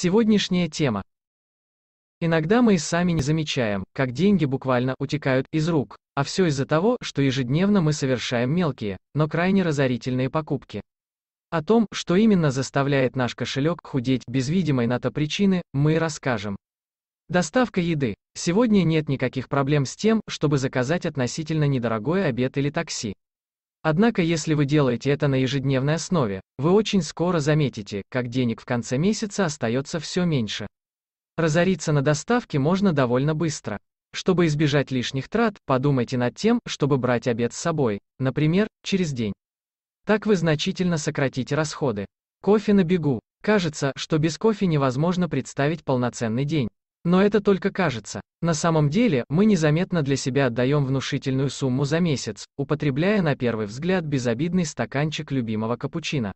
Сегодняшняя тема. Иногда мы и сами не замечаем, как деньги буквально утекают из рук, а все из-за того, что ежедневно мы совершаем мелкие, но крайне разорительные покупки. О том, что именно заставляет наш кошелек худеть без видимой на то причины, мы расскажем. Доставка еды. Сегодня нет никаких проблем с тем, чтобы заказать относительно недорогой обед или такси. Однако если вы делаете это на ежедневной основе, вы очень скоро заметите, как денег в конце месяца остается все меньше. Разориться на доставке можно довольно быстро. Чтобы избежать лишних трат, подумайте над тем, чтобы брать обед с собой, например, через день. Так вы значительно сократите расходы. Кофе на бегу. Кажется, что без кофе невозможно представить полноценный день. Но это только кажется. На самом деле, мы незаметно для себя отдаем внушительную сумму за месяц, употребляя на первый взгляд безобидный стаканчик любимого капучино.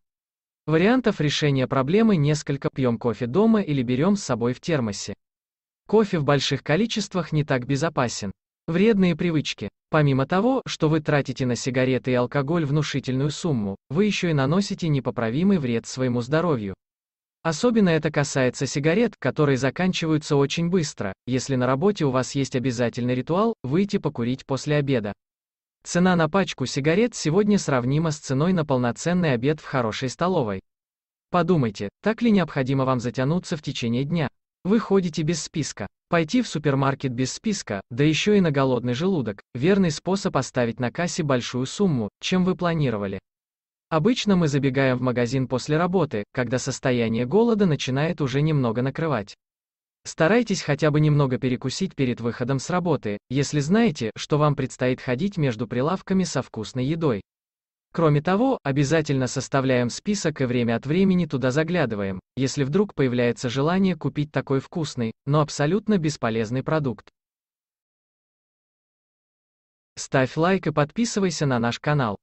Вариантов решения проблемы несколько. Пьем кофе дома или берем с собой в термосе. Кофе в больших количествах не так безопасен. Вредные привычки. Помимо того, что вы тратите на сигареты и алкоголь внушительную сумму, вы еще и наносите непоправимый вред своему здоровью. Особенно это касается сигарет, которые заканчиваются очень быстро, если на работе у вас есть обязательный ритуал – выйти покурить после обеда. Цена на пачку сигарет сегодня сравнима с ценой на полноценный обед в хорошей столовой. Подумайте, так ли необходимо вам затянуться в течение дня? Вы ходите без списка. Пойти в супермаркет без списка, да еще и на голодный желудок, верный способ оставить на кассе большую сумму, чем вы планировали. Обычно мы забегаем в магазин после работы, когда состояние голода начинает уже немного накрывать. Старайтесь хотя бы немного перекусить перед выходом с работы, если знаете, что вам предстоит ходить между прилавками со вкусной едой. Кроме того, обязательно составляем список и время от времени туда заглядываем, если вдруг появляется желание купить такой вкусный, но абсолютно бесполезный продукт. Ставь лайк и подписывайся на наш канал.